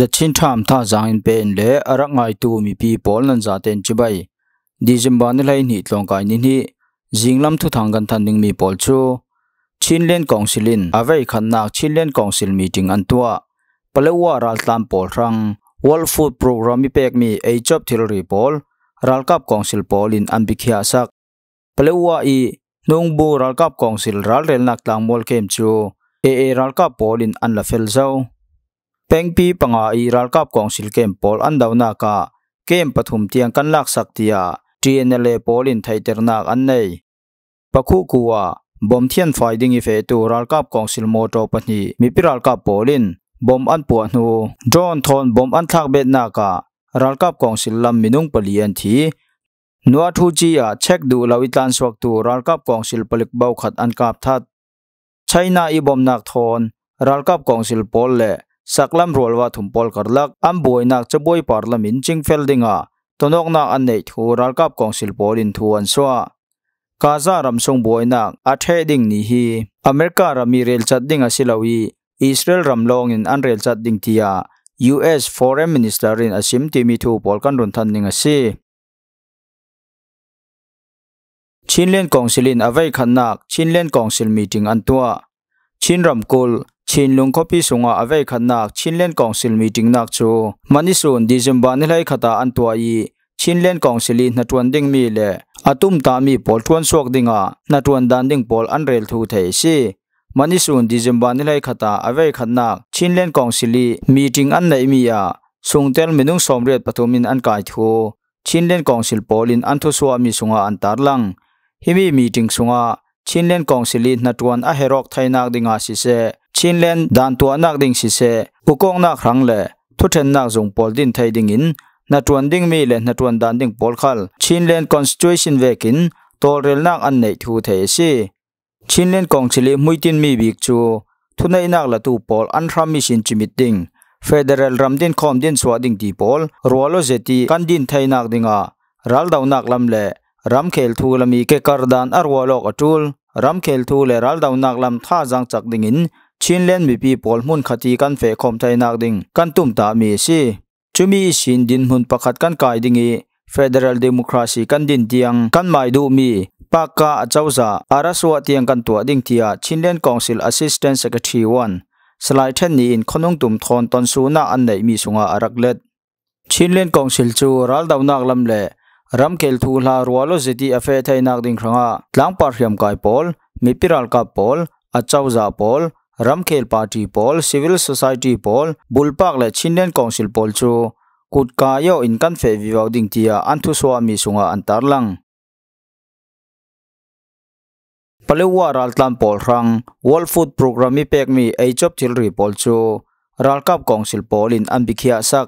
the chin tham tha jang in pen le ara ngai tu mi pi pol nan za ten chi bai december ni lai ni tlong kai ni ni jinglam thu thang gan than ning mi pol chu chin len council in avei khan nak chin len council meeting an tua palewa ral tlam pol rang world food program mi pek mi a job thil ri pol ral kap council pol in ambikhia sak palewa i nong bu ral kap council ral rel nak tlang mol kem chu a a ral kap pol in an la fel zau เพ่งพีปังอาอีรัลกับกองสิลเกมพอลอันดาวนาคาเกมปฐุมเตียงกันลักสักตียดีเอ็นเอพอลินไทเทอร์นักอันในปะคู่กัวบอมเทียนไฟดิงอีเฟตูรัลกับกองสิลโมโตปนีมีพิรัลกับพอลินบอมอันปวดหนูจอห์นทอนบอมอันทักเบ็ดนาคารัลกับกองสิลลำมินุงเปลี่ยนทีนัวทูจีอาเช็คดูลาวิตันสวักตูรัลกับกองสิลเปลิกเบาขัดอันกับทัดไชนาอีบอมนักทอนรัลกับกองสิลพอลเละสักลำรัวว่าถุนพอลกรลักอันบวยนักจะบวยปาร์ลามินจิงเฟลดิงะตนกนักอันเนทูรัลกับกองสิลปอลินทวนสวากาซาลำทรงบวยนักอัทเฮดิงนี้ฮีอเมริการามีเรลจัดดิงอสิลาวีอิสราเอลรำลองอินอันเรลจัดดิงที่อา U.S. Foreign Minister in อ s i m Timitu Polkan Runthan Ning a s น Chinlian Kongsilin Awey Khannak Chinlian Kongsil Meeting Antua. c h i n r a ชินลุงคบีสุงอาเวขันนักชินเล่นกองสิลมีจิงนักชูมันนิสุนดิจัมบานิไลขตาอันตัวอีชินเล่นกองสิลีนัดวนดิ่งมีเล่อาตุมตามีปอลทวนสวกดิงานัดวนดันดิ่งปอลอันเรลทูเทสีมันนิสุนดิจัมบานิไลขตาอาเวขันนักชินเล่นกองสิลีมีจิงอันไหนมีอาสุงเตลมินุงสมเรียดปฐมินอันกายทูชินเล่นกองสิลปอลินอันทุสวามีสุงอาอันตารลังฮิมีมีจิงสุงอาชินเล่นกองสิลีนัดวนอเฮรอกไทยนักดิงาสิเซชินเลนดันตัวนักดิ่งสิเซอุกงนักรังเลทุเทนนักส่งบอลดินไทยดิ่งอินนัดวนดิ่งมีเลนัดวนดันดิ่งบอลขัลชินเลนคอนสติชันเวกินตัวเรลนนักอันไหนทูเทสิชินเลนกองชิลิมุยตินมีบิกจูทุนในนักละตูบอลอันทรามิชินจิมิดดิ่งเฟเดรัลรัมดินคอมดินสวัดดิ่งดีบอลรัวโลเซตีกันดินไทยนักดิ่งอ่ะรัลดาวนักลำเล่รัมเคลทูลมีเกการดันอรัวโลกอจูลรัมเคลทูเลรัลดาวนักลำท่าจังจักดิ่งอินชินเล่นมีปีปอลมุนขจีกันเฟคอมใจนักดิงกันตุ่มตามีสิจุมีชินดินหุนประคัดกันกายดิ่งอีฟเดอรัลเดโมคราซีกันดินเตียงกันไม่ดูมีปากกาเจ้าจ่าอารัสวะเตียงกันตัวดิ่งเทียชินเล่นกองสิลแอสเซสเซนต์ c r กต a r ีวันสไลด์เทนนี้อินคนงตุ่มทอนตอนสูน่าอันไหนมีสุงอารักเล็ดชินเล่นกองสิลจูรัลดาวนักลำเล่รำเกลทูลารัวโลจิตีอเฟทไทยนักดิ่งครั้งอ่ะหลังปาร์ฮิมกายปอลมีปิรัลกับปอลอาเจ้าจ่าปอลรัมเคลปาร์ตีพอลซิวิลสังคมพอลบุลปักและชินเดนกองสิลพอลชูกุดกายอินกันเฟวิวาวดิงทียอันทุสวามีสุงาอันตารลังปลิวารัลตันพอลรังวอลฟูดโปรแกรมมีเพ็กมีไอจบทิลรีพอลชูรัลกับกองสิลพอลินอันบิคิอาสัก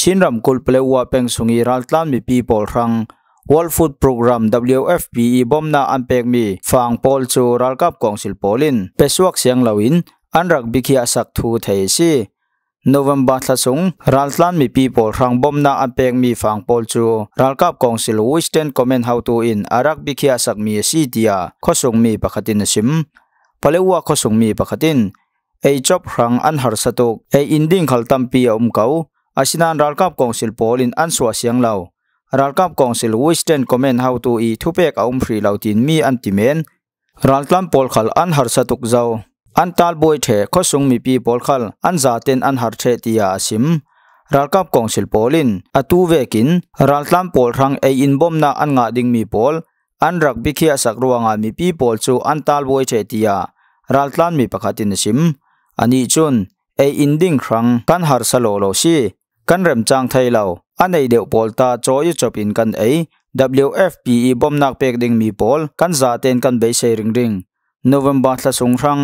ชินรัมกุลปลิวาเป็งสุงีรัลตันมีปีพอลรัง World Food Program WFP bomna ampek mi fang pol chu ralkap kongsil polin peswak siang lawin anrak bikhi asak thu thei si November thlasung raltlan mi people rang bomna ampek mi fang pol chu ralkap kongsil Western comment how to in arak bikhi asak mi si tia khosung mi pakhatin sim palewa khosung mi pakhatin ei chop rang an har satok ei inding khaltam pi om kau asinan ralkap kongsil polin an swa siang law รัลกัมกองสิลวิสเดนคอมเมนต์ฮาวตูอีทุเปกอาอุ้มฟรีเล่วตินมีอันติเมนรัลกัมปอลขัลอันหารสตุกเจ้าอันตาลบวยเถข้อสุงมีปีปอลขัลอันจาเตนอันหารเชติยาสิมรัลกับกองสิลปอลินอตูเวกินรัลตามปอลรังไออินบอมนาอันงาดิงมีปอลอันรักบิเคียสักรวงามีปีปอลจูอันตาลบวยเชติยารัลตานมีปะคตินสิมอันนี้จุนไออินดิงครั้งกันหารสโลโลซีกันเริ่มจางไทยเราอันในเดียวพอลตาจอยจบอินกันเอ WFP บอมนักเพปกดิงมีพอลกันจ่าเต้นกันใบเชริงริงนูเวมบัตละสงครั้ง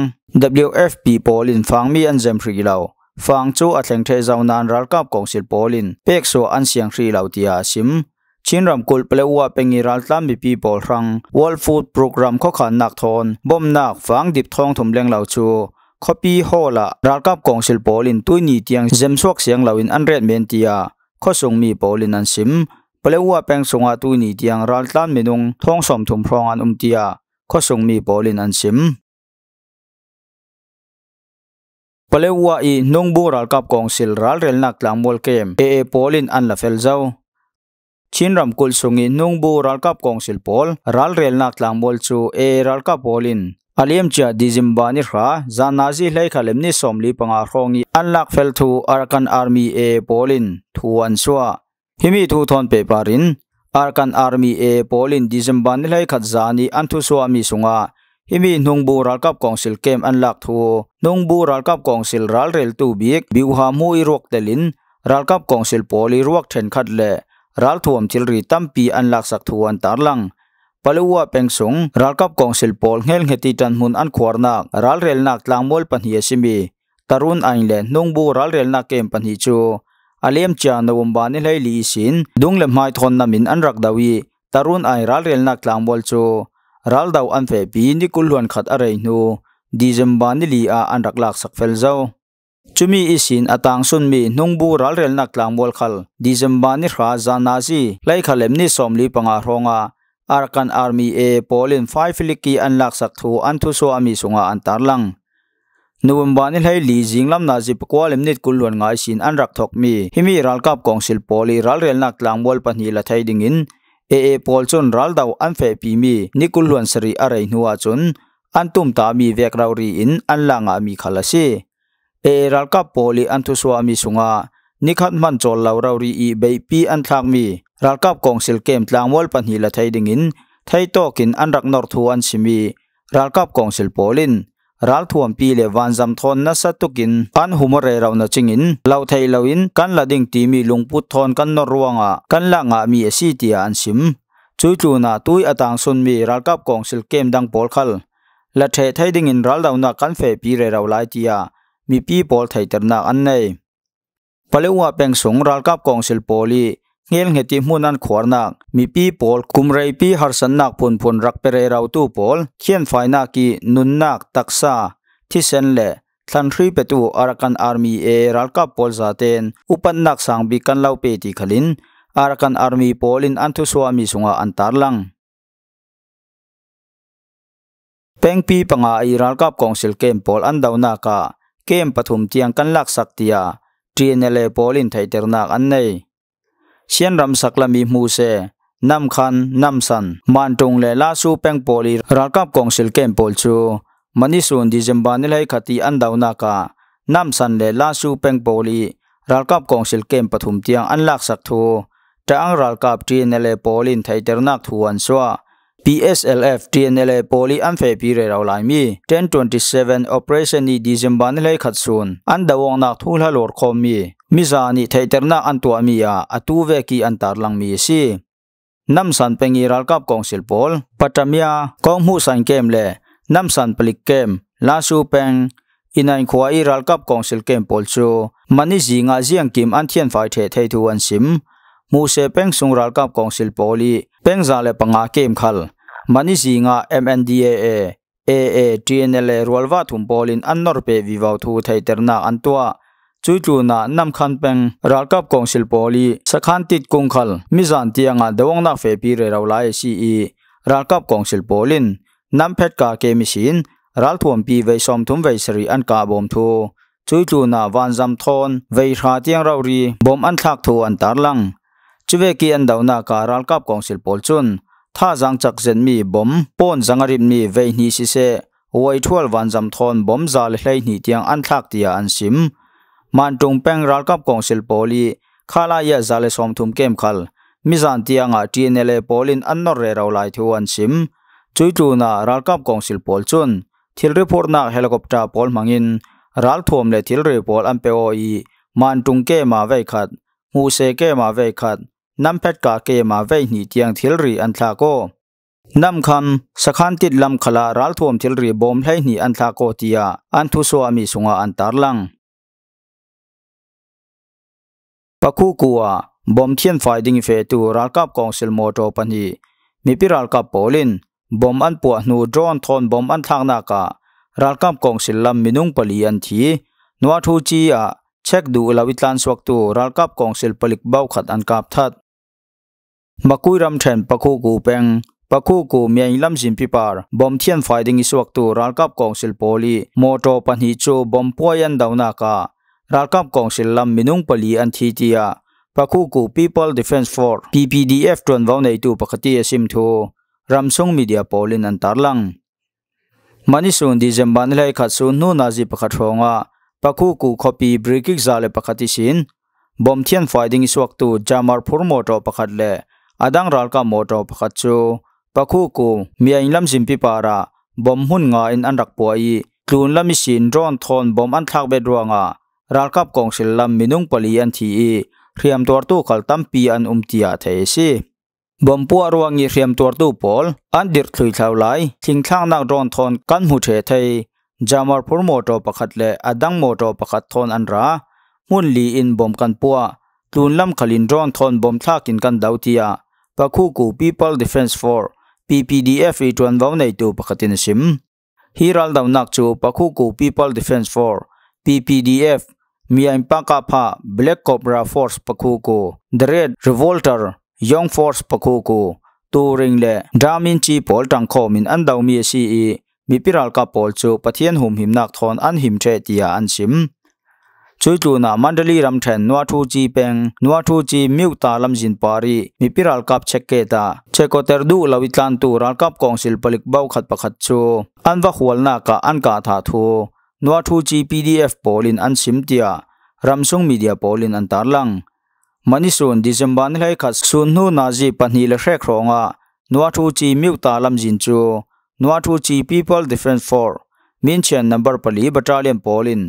WFP พอลินฟังมีอันเซมฟรีเราฟังจู่อัตเลงเทเจ้านานรักกับกองศิลพอลินเพปกสัวอันเสียงฟรีเราที่อาชิม ชินรำกุลเปลวว่าเป็นอิรัลตามีปีพอลครั้งวอลฟูดโปรแกรมข้อขันนักทอนบอมนักฟังดิบทองถมเลงเราชูคอปีฮอลล่ารักกับกองศิลพอลินตุยนีเตียงเซมสวกเสียงเราอินอันเรียนเมนตียาข้อส่งมีโอลินันซิม เปลวว่าแปงสงอาตูนีเดียงรัลตันเมนุงท้องสมถุมพรองอันอุมเตียข้อส่งมีโอลินันซิม เปลวว่าอีนงบูรัลกับกองสิลรัลเรลนักลังมอลเกมเอเอโอลินอันละเฟลเจ้าชินรำกุลสงอีนงบูรัลกับกองสิลโอลรัลเรลนักลังมอลจูเอรัลกับโปลินอาเลมจะดิจิมบานิฮาจานาซีไลคัลเลมนิสอมลีปังอาร์องีอันลักเฟลทูอาร์กันอาร์มีเอโปลินทูอันสวาฮิมีทูทอนเปปารินอาร์กันอาร์มีเอโปลินดิจิมบานิไลคัาจานีอันทูสวามีสุงาฮิมีนุงบูรัลกับกองสิลเกมอันลักทูนุงบูรัลกับกองสิลรัลเรลตูบีกบิวฮามูอิรวกเดลินรัลกับกองสิลโปลีรวกเทนคัดเลรัลทูอัมจิลริตัมปีอันลักสักทูอันตารลัง palua pengsung ralkap kong silpol ngel ngeti tan hun an khwarnak ral rel nak tlangmol panhi asimi tarun ainle nungbu ral rel nak kem panhi chu alem cha nawamba ni lai li sin dungle mai thon namin an rak dawi tarun ai ral rel nak tlangmol chu ral daw an fe bi ni kulhon khat arei nu dizemba ni li a an rak lak sak fel zau chumi isin atang sun mi nungbu ral rel nak tlangmol khal dizemba ni hra zana si lai khalem ni somli panga ronga อาร์คันอาร์มีเอโปลินไฟฟิลิกีอันลักสักทูอันทุสวามิสุงฆ์อันตารังนุ่มบานิให้ลีจิงลำนาจิปกวาลิมนิดกุลวนไงสินอันรักทอกมีฮิมีรัลกับกองสิลโปลีรัลเรียนนักลางบอลปัญญาไทยดิ้งอินเอเอโปลชนรัลดาวอันเฟปีมีนิกุลวนสรีอะไรนัวชนอันตุ่มตามีเวกราวรีอินอันลังอามีขลศีเอรัลกับโปลีอันทุสวามิสุงฆ์นิคัดมันจอลลาวราวรีอีเบปีอันทักมีรัลกับกองสิลเกมตลางวอลปันฮีละไทยดิ่งอิน ไทยโตกินอันรักนอร์ทวนชิมีรัลกับกองสิลโปลินรัลทวนปีเลวันจำทอนนัสตุกินอันหุมเรเราวนจิงอินเราไทยเราอินกันละดิ่งตีมีลุงพุทธอนกันนรวงอ่ะกันละงะมีเอซีเตีอันชิมจู่จู่นาตุยอตางสุนมีรัลกับกองสิลเกมดังโปลคัลละเทไทยดิ่งอินรัลเรานากันเฟปีเรราวลายตียมีปีโปลไทยตรนาอันหนยปเลวะเป็งสงรัลกับกองสิลโปลีเงินยงเหตุมุ่งนันขวานักมีปีพอลคุมไรปีหาสันนักพูนพูนรักเปรย์เราตู้พอลเขียนไฟนักีนุนนักตักซาที่เซนเล่ทันทรีประตูอารักันอาร์มีเอรัลกับพอลซาเตนอุปนักสังบิกันเล่าเปติขลินอารักันอาร์มีพอลินอันทุสวามิสุงาอันตารลังเป็งปีปังอาเอรัลกับกองสิลเกมพอลอันดาวนักาเกมปฐุมเทียงกันลักสักตียาทรีเนเล่พอลินไทเทอร์นักอันเน่เชียนรำสักลมีมูเซนำคันนำสันมันตรงเลลาสูเปงโปลีรักกับกองสิลเกมโปลชูมันนิสุนดิจมบานิเลขตีอันดาวนากานำสันเลลาสูเปงโปลีรักกับกองสิลเกมปฐุมเตียงอันลักสักทูแต่อังรักกับจีนเลโปลินไทยเตอร์นักทวนสว่า PSLF TNLA poli amfe pi re raw lai mi 1027 operation ni December ni lai khat sun an dawang nak thul ha lor khom mi miza ni theiterna an tua mi ya atu ve ki an tar lang mi si nam san pengi ral kap kong sil pol patamia kong hu san kem le nam san plik kem la su peng inai khwa i ral kap kong sil kem pol chu mani zi nga jiang kim an thian phai the thei thu an sim mu se peng sung ral kap kong sil poli เป็นซาเลปงาเกมขัลมันนี่สิงา MNDAA AA t เ l รัวลวัตุมบอลินอันนอร์เปวิวาทูไทเตอร์นาอันตัวจู่จู่น่ะนำขันเป็งรัลกับกองสิลบอลีสักคันติดกงขัลมิจันเตียงาเดวงนักเฟปีเรราไล่ซีอีรัลกับกองสิลบอลินนำเพชรกาเกมิชินรัลทวมปีไวซอมทุมไวสรีอันกาบอมทูจู่จู่น่ะวันจำทอนไวชาเตียงราวรีบอมอันทักทูอันตารลังชีวิตกี่อันดาวนาการักับกองสิลปลชนท่าจังจักเซนมีบอมปนจังริมมีเวนิสิเซไวทัววันจำทอนบอมซาลเลยนิตยังอันทักทดียอันซิมมันตรงเป่งรับกับกองสิลปลีข้าลายซาเลสมทุ่มเกมขลมิจันที่ยังอาทีเนเลปอลินอันนอร์เรอไลทยทวันซิมจู่จู่นารับกับกองสิลปลชนทิลรีพอร์นักเฮลิคอปเตอร์ปอลมังอินรับทวมเลทิลรีพอร์ตอันเปโออีมันตรงเกมมาเวกัดมูเซเกมาเวกัดน้ำเพชรกาเกมาไว้หนีเตียงทิลรีอันทาโกน้ำคำสขันติดลำขลาราลทวมทิลรีบอมให้หนีอันทาโกตียอันทุสวามีสุงาอันตารลังปะคูกัวบอมเทียนไฟดิงเฟตูรักกับกองสิลโมโตปันีมีพิรักกับโปลินบอมอันปวดนูดรอนทอนบอมอันทางนาการักกับกองสิลลำมินุงปลีอันทีนัวทูจีอาเช็คดูลาวิตลันสวกตูรักกับกองสิลปลิกเบ้าขัดอันกาบทัดမကူရမ်ထန်ပခုကူပ ेंग ပခုကူမြိုင်လမ်ဂျင်ပီပါဘောမ်ထန်ဖိုင်ဒင်းဣစွတ်တူရာလ်ကပ်ကောင်ဆီလ်ပိုလီမော်တော်ပန်ဟီချိုဘောမ်ပွိုင်းယန်ဒေါနာကာရာလ်ကပ်ကောင်ဆီလ်လမ်မီနုံပလီအန်ထီတီယာပခုကူပီပယ် ेंस ဖော့ပီပီဒီအက်ဖ်တွန်ဝေါနေတအ်ရာပ်မနီဆ်လူုှ်ဘေอาดังรัลกามโตอปะคัจโจปะคู่กูมีอินลัมซิมพิปาระบอมหุ่นงาอินอันรักป่วยกลูนลัมิชินรอนทอนบอมอันทักเบดรวงารัลกับกองศิลลัมมินุงปลีอันทีเรียมตัวตู้ขัลตัมปีอันอุมติอาเทสีบอมปัวรวงีเรียมตัวตู้ปอลอันดิร์คือชาวไลทิ้งข้างนักรอนทอนกันหูเทไทจามาร์พูมโตอปะคัดเลอาดังโมโตอปะคัดทอนอันรามุ่นลีอินบอมกันปัวกลูนลัมขลินรอนทอนบอมทักกินกันดาวเทียปะคู่กู People Defense Force PPDF อีจวนวาวในตัวปกตินสิมฮีรัลดาวนักจูปะคู่กู People Defense Force PPDF มีอันปักาพา Black Cobra Force ปะคู่กู The Red Revolter Young Force ปะคู่กูตูริงเล่ดามินจีพอลตังคอมินอันดาวมีซีอีมีพิรัลกับพอลจูปะเทียนหุมหิมนักทอนอันหิมเทตียอันสิมช่วยจูน่ามันเดลีรำเทนนัวทูจีเป็งนัวทูจีมิวตาลำจินปารีมีพิรัลกับเช็คเกตาเช็โกเตอร์ดูลาวิตันตูรัลกับกองสิลปลิกเบ่าขัดประขัดโชอันว่าหัวหน้าก็อันกาธาทูนัวทูจีพีดีเอฟโพลินอันซิมเตียรัมซุงมีเดียโพลินอันตาลังมันนี่ส่วนดิเัมบานเลยขัดส่วนหูนาจีปันฮีเลเชครองอ่ะนัวทูจีมิวตาลำจินจูนัวทูจี people d e f e n ์ฟ for มินเชนนัมเบอร์ปลีบัตรเลียนโพลิน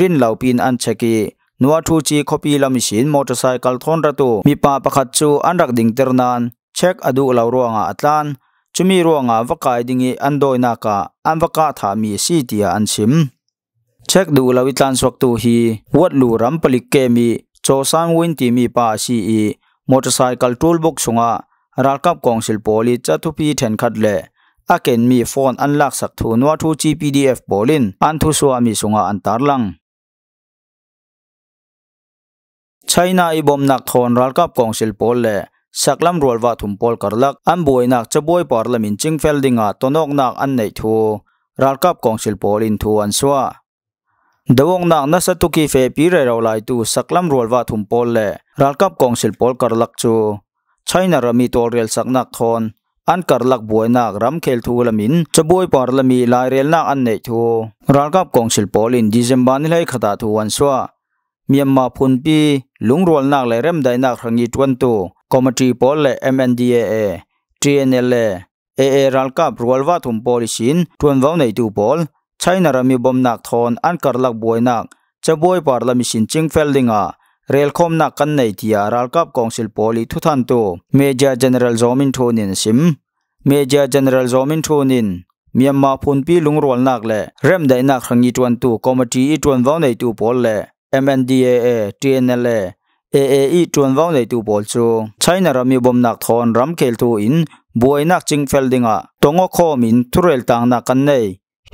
รินเหล่าปีนอันเชกีนัวทูจีคบีลำชินมอเตอร์ไซค์ทอนระตูมีป้าประคัตจูอันรักดิ่งเตอร์นันเช็คอดูเหล่ารัวงาอัตลันจูมีรัวงาวกายดิ่งอันโดยนากาอันวกาถามีสีเตียอันชิมเช็คดูล่าวิตานสวกตูฮีวัดลูรัมปลิกเกมีโจซังวินตีมีป้าซีอีมอเตอร์ไซค์ทูลบุกสุงารักกับกองสิลโปลิจัตุพีเทนคัดเล่อาเกนมีฟอนอันลักสักทูนว่าทูจีพีดีเอฟบอลินอันทุสวามีสุงาอันตารลังชนาอีบอมนักทอนรัลกับกองสิลโพลเล่สักลำรัววัดถุมปอลกรลักอันบวยนักจะบวยปอร์ลมินจิงเฟลดิงาตโนกนักอันไหนทูรัลกับกองสิลโพลินทูอันสวาดวงนักนัสตุกีเฟปีเรราไลตูสักลำรัววัดถุมปอลเล่รัลกับกองสิลโพลกรลักจูชชยนารมีตัวเรียลสักนักทอนอันกรลักบวยนักรำเคลทูลมินจะบวยปอร์ลมีลายเรียลนักอันไหนทูรัลกับกองสิลโพลินดิเซมบานิเลขตาทูอันสวามียมาพุนปีลุงรวลนักเลยเริ่มได้นักครั้งยี่วันตูคอมมิตี้พอลเล่ MNDAA TNL เอรัลกับรัวลว่าถุนพอลิชินทวนว่าในตูพอลใช่นารมีบอมนักทอนอันการลักบวยนักจะบวยปาร์ลมิชินจิงเฟลดิงอะเรลคอมนักกันในที่อารัลกับกองสิลพอลิทุทันตูเมเจอร์เจเนอเรลจอมินโทนินซิมเมเจอร์เจเนอเรลจอมินโทนินมียมาพุนปีลุงรวลนักเลยเริ่มได้นักครั้งยี่วันตูคอมมิตี้อีทวนว่าในตูพอลเลย MNDAA TNLA a เอตรวจสอบในตัวบอลชูใชน่ารำมีบอมนักทอนรำเคลทูอินบวยนักจิงเฟลดิงะตงอคอมินทุเรลต่างนักกันใน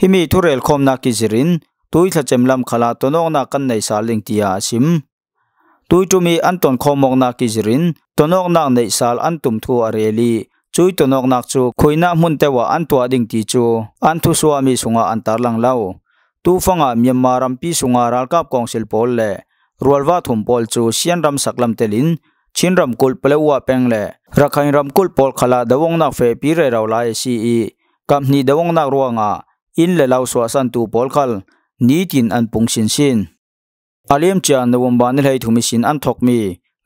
ฮิมีทุเรลคอมนักกิจรินตุยอิสรจมลัำขลาตนองนักกันในสารลิงตียาชิมตุยจุมีอันตนคอมองนักกิจรินตนองนักในสารอันตุมทัวเรลีช่วยตนองนักชูคุยนักมุนเตวะอันตัวดิงตีชูอันทุสวามีสงะอันตรังเล่าตู้ฟังอ่ะมีมารัมพีสุงารัลกับกองสิลพอลเล่รัวว่าถุมพอลจูเซียนรัมสักลัมเตลิน ชินรัมกุลเปลวัวเพ่งเล่รักใครรัมกุลพอลขลาดวงนักเฟปีเรเราวลซีอีกับนี่ดวงนักรัวงาอินเล่เลาสวาสันตูพอลขลนี้ตินอันปุงสินสินอาเลียมจานนวมบานเลยถุมิสินอันทกมี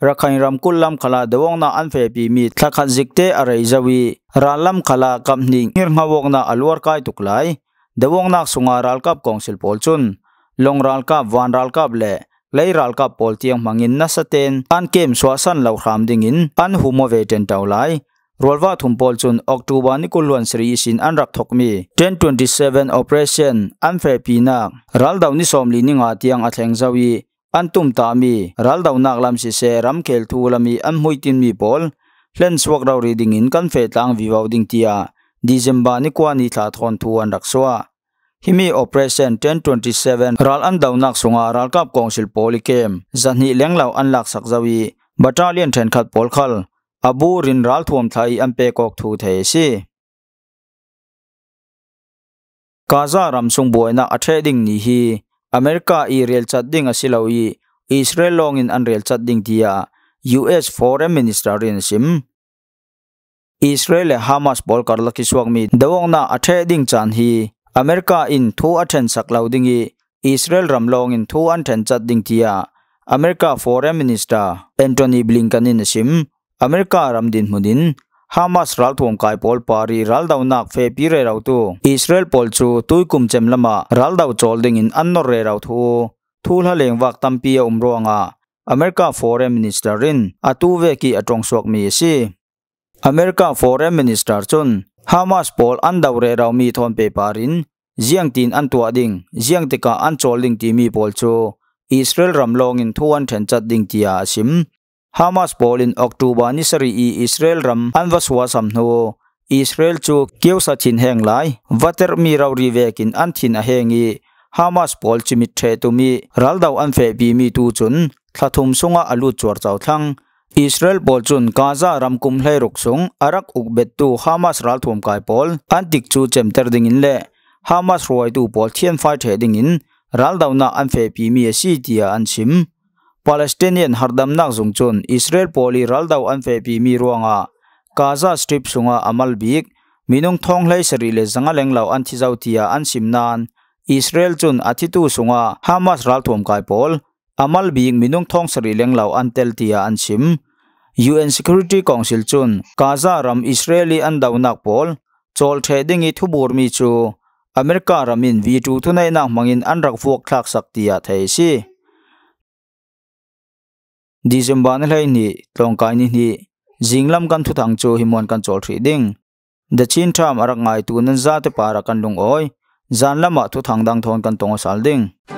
รักใครรัมกุลลำขลาดวงนักอันเฟปีมีทักขจิกเตอะไรจวีรัลลำขลากับนี่เงียงหวงนักอัลวรกายตุกไลเดวงนักสุงารัลกับกองสิลปอลจุนลงรัลกับวานรัลกับเล่ไลรัลกับปอลเตียงมังอินนัสเตนอันเกมสวาสันเล่าขามดิ่งอินอันหูโมเวเดนเตาไลรัวว่าทุมปอลจุนออกตุบานิกุลวันสรีสินอันรักทกมี1027 operation อันเฟปีนักรัลดาวนิสอมลินิงอาเตียงอัตเหงจาวีอันตุมตามีรัลดาวนักลำสิเซรัมเคลทูลามีอันมุยตินมีปอลเล่นสวกเรารีดิ่งอินกันเฟตังวิวาวดิ่งเตียดีเซมบานิกว่านี่ถาทอนทวนรักษาฮิมีโอเปอเรชั่น1027รัลอันดาวนักสงอารัลกับกองสิลโพลิเกมจันนี่เลี้ยงเหล่าอันหลักสักจวีบัตรเลียนเทนขัดปอลคัลอบูรินรัลทวมไทยอันเปกอกทูเทซีกาซารัมสุงบวยนักอัเทดิงนี้ฮี อเมริกาอิเรีลจัดดิงอสิลาวีอิสราเอลลองอินอันเรีลจัดดิงที่ยา US Foreign Minister รินซิมอิสราเอลฮามาสบอกกับลักษวงมีดวงน่าอธัดดิ้งจันฮีอเมริกาอินทูอันเชนสักเล่าดิ้งีอิสราเอลรำลองอินทูอันเชนจัดดิ้งที่อาอเมริกาฟอร์เรนมินิสเตอร์แอนโทนีบลิงกันอินชิมอเมริการำดินมุดินฮามาสรัลทวงกายพอลปารีรัลดาวนักเฟปีเรราตัวอิสราเอลพอลชูตุยคุมเจมลมารัลดาวจอลดิ้งอินอันนอร์เรราตัวทูลฮาเลงวักตัมปีอุมรวงาอเมริกาฟอร์เรนมินิสเตอรรินอาตูเวกีอัตรงสวกมีซี America Foreign Minister Chun Hamas Paul Andaure Rao Mi Thon Pe Parin Jiang Tin Antua Ding Jiang Tika Anchol Ding Ti Mi Paul Chu Israel Ram Long In Thuan Then Chat Ding Ti Asim Hamas Paul In October Nisari I Israel Ram Anwaswa Sam Nu Israel Chu Kiew Sa Chin Heng Lai Vater Mi Rao Ri Vek In Antin A Heng I Hamas Paul Chimit Tre Tu Mi Raldau Anfe Bi Mi Tu Chun Thatum Sunga Alu Chor Chau Thang อิสราเอลบอกจุนกาซารำคุมให้รกุงอารักอุกเบตูฮามาสรัลทวมกายปอลอันติกจูเจมเตอร์ดิ่งินเล่ฮามาสรวยตูปอลเทียนไฟเทดิ่งินรัลดาวนาอันเฟปีมีสีเดียอันชิมปาเลสไตน์ฮาร์ดัมนักุงจุน อิสราเอลปอลีรัลดาวอันเฟปีมีรวงากาซาสตรีปุงอาอมัลบิกมินุงทองไหลสรีเลสังเลงเหลาอันที่จ้าเดียอันชิมนานอิสราเอลจุนอาทิตูุงอาฮามาสรัลทวมกายปอลอมัลบิกมินงทองสรีเลงเล่าอันเตลตียอันชิม UN Security Council chun Gaza ram Israeli an daw nak pol chol the dingi thubur mi chu America ramin vi tu thunai na mangin an rak fuak thak saktia thei si December na lai ni tlongkai ni ni jinglam kan thu thang chu himon kan chol thri ding the chin tham arak ngai tu nan za te para kan lung oi zanlama thu thang dang thon kan tong sal ding